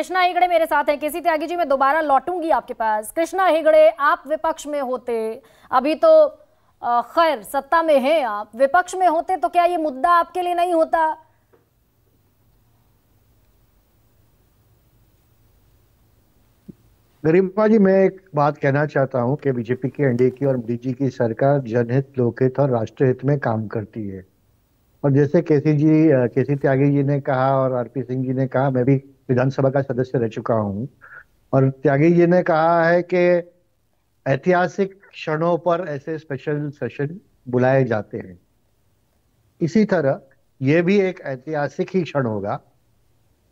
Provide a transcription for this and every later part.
कृष्णा हेगड़े मेरे साथ हैं केसी त्यागी जी मैं दोबारा लौटूंगी आपके पास कृष्णा हेगड़े आप विपक्ष में होते अभी तो खैर सत्ता में हैं आप विपक्ष में होते तो क्या ये मुद्दा आपके लिए नहीं होता गरिमा जी मैं एक बात कहना चाहता हूं कि बीजेपी की एनडीए की और मोदी जी की सरकार जनहित लोकहित और राष्ट्रहित में काम करती है और जैसे केसी जी केसी त्यागी जी ने कहा और आरपी सिंह जी ने कहा मैं भी विधानसभा का सदस्य रह चुका हूं और त्यागी जी ने कहा है कि ऐतिहासिक क्षणों पर ऐसे स्पेशल सेशन बुलाए जाते हैं इसी तरह ये भी एक ऐतिहासिक ही क्षण होगा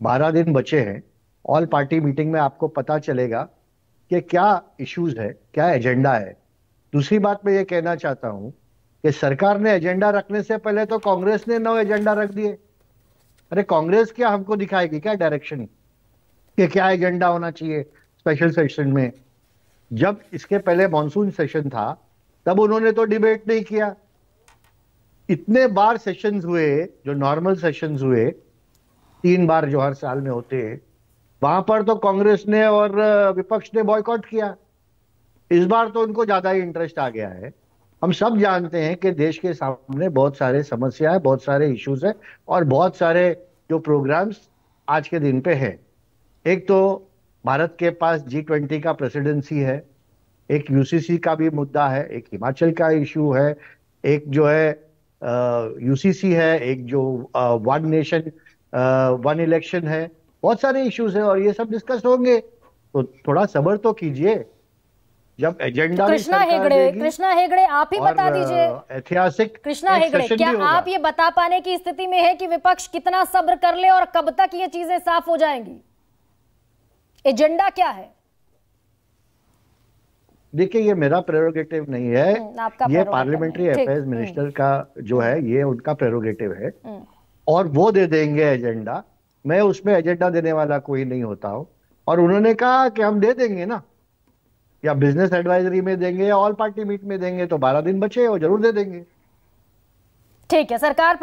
बारह दिन बचे हैं ऑल पार्टी मीटिंग में आपको पता चलेगा कि क्या इश्यूज है क्या एजेंडा है दूसरी बात मैं ये कहना चाहता हूं कि सरकार ने एजेंडा रखने से पहले तो कांग्रेस ने नौ एजेंडा रख दिए अरे कांग्रेस क्या हमको दिखाएगी क्या डायरेक्शन कि क्या एजेंडा होना चाहिए स्पेशल सेशन में जब इसके पहले मानसून सेशन था तब उन्होंने तो डिबेट नहीं किया इतने बार सेशंस हुए जो नॉर्मल सेशंस हुए तीन बार जो हर साल में होते हैं वहां पर तो कांग्रेस ने और विपक्ष ने बॉयकॉट किया इस बार तो उनको ज्यादा ही इंटरेस्ट आ गया है हम सब जानते हैं कि देश के सामने बहुत सारे समस्या है बहुत सारे इश्यूज है और बहुत सारे जो प्रोग्राम्स आज के दिन पे हैं एक तो भारत के पास जी ट्वेंटी का प्रेसिडेंसी है एक यूसीसी का भी मुद्दा है एक हिमाचल का इशू है एक जो है यूसीसी है एक जो वन नेशन वन इलेक्शन है बहुत सारे इश्यूज है और ये सब डिस्कस होंगे तो थोड़ा सबर तो कीजिए जब एजेंडा कृष्णा हेगड़े कृष्णा हेगड़े आप ही बता दीजिए ऐतिहासिक कृष्णा हेगड़े क्या आप ये बता पाने की स्थिति में है कि विपक्ष कितना सब्र कर ले और कब तक ये चीजें साफ हो जाएंगी एजेंडा क्या है देखिए ये मेरा प्रेरोगेटिव नहीं है हम्म, ये पार्लियामेंट्री अफेयर्स मिनिस्टर का जो है ये उनका प्रेरोगेटिव है हम्म। और वो दे देंगे एजेंडा मैं उसमें एजेंडा देने वाला कोई नहीं होता हूँ और उन्होंने कहा कि हम दे देंगे ना या बिजनेस एडवाइजरी में देंगे या ऑल पार्टी मीट में देंगे तो बारह दिन बचे हो जरूर दे देंगे ठीक है सरकार